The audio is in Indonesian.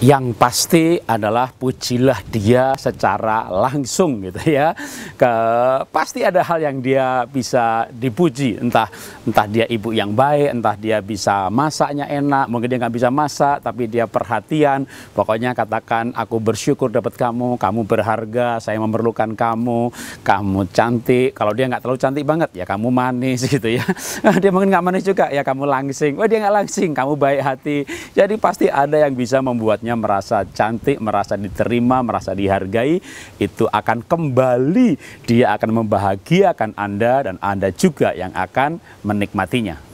yang pasti adalah pujilah dia secara langsung gitu ya. Ke, pasti ada hal yang dia bisa dipuji, entah entah dia ibu yang baik, entah dia bisa masaknya enak, mungkin dia nggak bisa masak, tapi dia perhatian. Pokoknya katakan aku bersyukur dapat kamu, kamu berharga, saya memerlukan kamu, kamu cantik. Kalau dia nggak terlalu cantik banget ya kamu manis gitu ya. Nah, dia mungkin nggak manis juga ya kamu langsing. Wah dia nggak langsing, kamu baik hati. Jadi pasti ada yang bisa membuatnya hidupnya merasa cantik, merasa diterima, merasa dihargai, itu akan kembali dia akan membahagiakan Anda dan Anda juga yang akan menikmatinya.